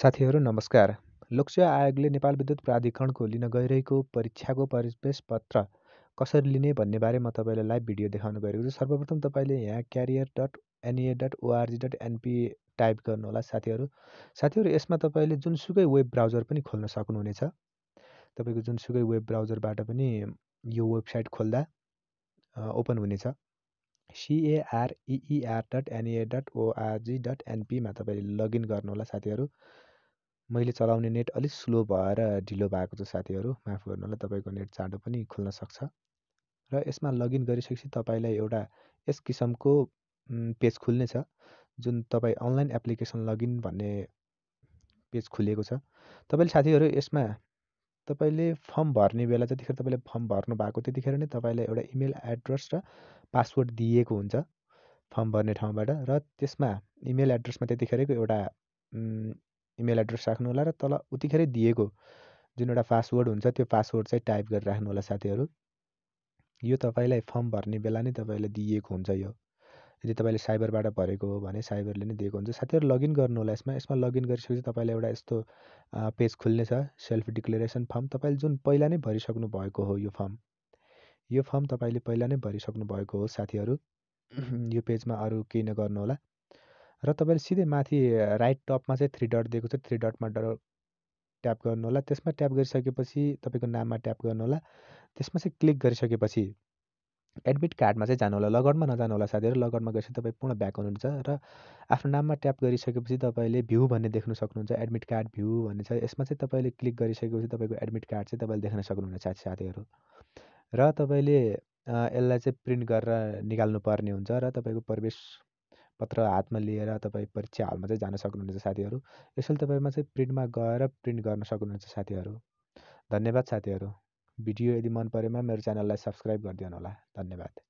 साथीहरू नमस्कार लोकसेवा आयोगले नेपाल विद्युत प्राधिकरणको लिन गइरहेको परीक्षाको परिवेश पत्र कसरी लिने भन्ने बारे म तपाईँलाई लाइभ भिडियो देखाउनु गइरहेको छु सर्वप्रथम तपाईँले यहाँ career dot NEA dot ORG dot NP type गर्नुहोला साथीहरू साथीहरू यसमा तपाईँले जुनसुकै वेब ब्राउजर पनि खोल्न सक्नुहुनेछ तपाईँको जुनसुकै वेब ब्राउजरबाट पनि यो वेबसाइट खोल्दा ओपन हुनेछ C A R E E R dot NEA dot ORG dot एनपीमा तपाईँले लगइन गर्नुहोला साथीहरू मैले चलाउने नेट अलिक स्लो भएर ढिलो भएको छ साथीहरू माफ गर्नु होला तपाईँको नेट चाँडो पनि खुल्न सक्छ र यसमा लगइन गरिसकेपछि तपाईँलाई एउटा यस किसिमको पेज खुल्ने छ जुन तपाईँ अनलाइन एप्लिकेसन लगइन भन्ने पेज खुलेको छ तपाईँले साथीहरू यसमा तपाईँले फर्म भर्ने बेला जतिखेर तपाईँले फर्म भर्नु भएको त्यतिखेर नै तपाईँलाई एउटा इमेल एड्रेस र पासवर्ड दिएको हुन्छ फर्म भर्ने ठाउँबाट र त्यसमा इमेल एड्रेसमा त्यतिखेरको एउटा इमेल एड्रेस राख्नु होला र तल उतिखेरै दिएको जुन एउटा पासवर्ड हुन्छ त्यो पासवर्ड चाहिँ टाइप गरेर राख्नु होला साथीहरू यो तपाईँलाई फर्म भर्ने बेला नै तपाईँलाई दिइएको हुन्छ यो यदि तपाईँले साइबरबाट भरेको हो भने साइबरले नै दिएको हुन्छ साथीहरू लगइन गर्नु होला यसमा यसमा लगइन गरिसकेपछि तपाईँलाई एउटा यस्तो पेज खुल्नेछ सेल्फ डिक्लेरेसन फर्म तपाईँले जुन पहिला नै भरिसक्नु भएको हो यो फर्म यो फर्म तपाईँले पहिला नै भरिसक्नु भएको हो साथीहरू यो पेजमा अरू केही नगर्नु होला र तपाईँले सिधै माथि राइट टपमा चाहिँ थ्री डट दिएको छ थ्री डटमा ड ट्याप गर्नु होला त्यसमा ट्याप गरिसकेपछि तपाईँको नाममा ट्याप गर्नु होला त्यसमा चाहिँ क्लिक गरिसकेपछि एडमिट कार्डमा चाहिँ जानु होला लगनमा नजानु होला साथीहरू लगनमा गएपछि तपाईँ पूर्ण ब्याक हुनुहुन्छ र आफ्नो नाममा ट्याप गरिसकेपछि तपाईँले भ्यू भन्ने देख्न सक्नुहुन्छ एडमिट कार्ड भ्यू भन्ने छ यसमा चाहिँ तपाईँले क्लिक गरिसकेपछि तपाईँको एडमिट कार्ड चाहिँ तपाईँले देख्न साथी साथीहरू र तपाईँले यसलाई चाहिँ प्रिन्ट गरेर निकाल्नु पर्ने हुन्छ र तपाईँको प्रवेश पत्र हातमा लिएर तपाईँ परीक्षा हलमा चाहिँ जान सक्नुहुन्छ साथीहरू यसरी तपाईँमा चाहिँ प्रिन्टमा गएर प्रिन्ट गर्न सक्नुहुन्छ साथीहरू धन्यवाद साथीहरू भिडियो यदि मन परेमा मेरो च्यानललाई सब्सक्राइब गरिदिनु होला धन्यवाद